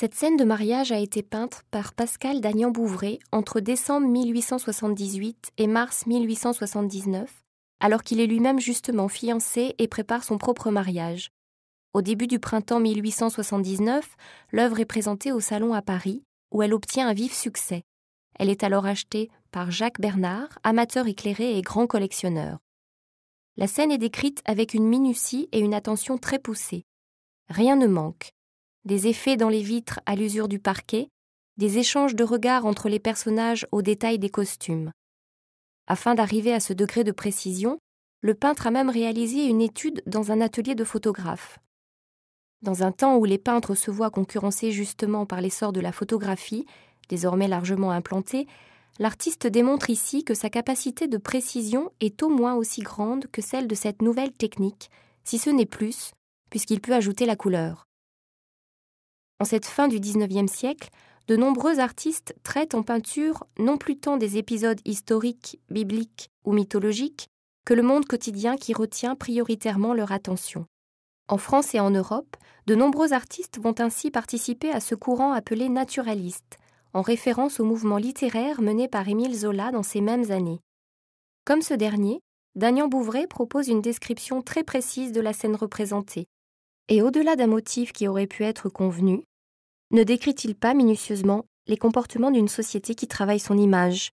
Cette scène de mariage a été peinte par Pascal Dagnan-Bouvray entre décembre 1878 et mars 1879, alors qu'il est lui-même justement fiancé et prépare son propre mariage. Au début du printemps 1879, l'œuvre est présentée au Salon à Paris, où elle obtient un vif succès. Elle est alors achetée par Jacques Bernard, amateur éclairé et grand collectionneur. La scène est décrite avec une minutie et une attention très poussée. Rien ne manque des effets dans les vitres à l'usure du parquet, des échanges de regards entre les personnages au détail des costumes. Afin d'arriver à ce degré de précision, le peintre a même réalisé une étude dans un atelier de photographe. Dans un temps où les peintres se voient concurrencés justement par l'essor de la photographie, désormais largement implantée, l'artiste démontre ici que sa capacité de précision est au moins aussi grande que celle de cette nouvelle technique, si ce n'est plus, puisqu'il peut ajouter la couleur. En cette fin du XIXe siècle, de nombreux artistes traitent en peinture non plus tant des épisodes historiques, bibliques ou mythologiques, que le monde quotidien qui retient prioritairement leur attention. En France et en Europe, de nombreux artistes vont ainsi participer à ce courant appelé naturaliste, en référence au mouvement littéraire mené par Émile Zola dans ces mêmes années. Comme ce dernier, daniel Bouvray propose une description très précise de la scène représentée, et au-delà d'un motif qui aurait pu être convenu, ne décrit-il pas minutieusement les comportements d'une société qui travaille son image,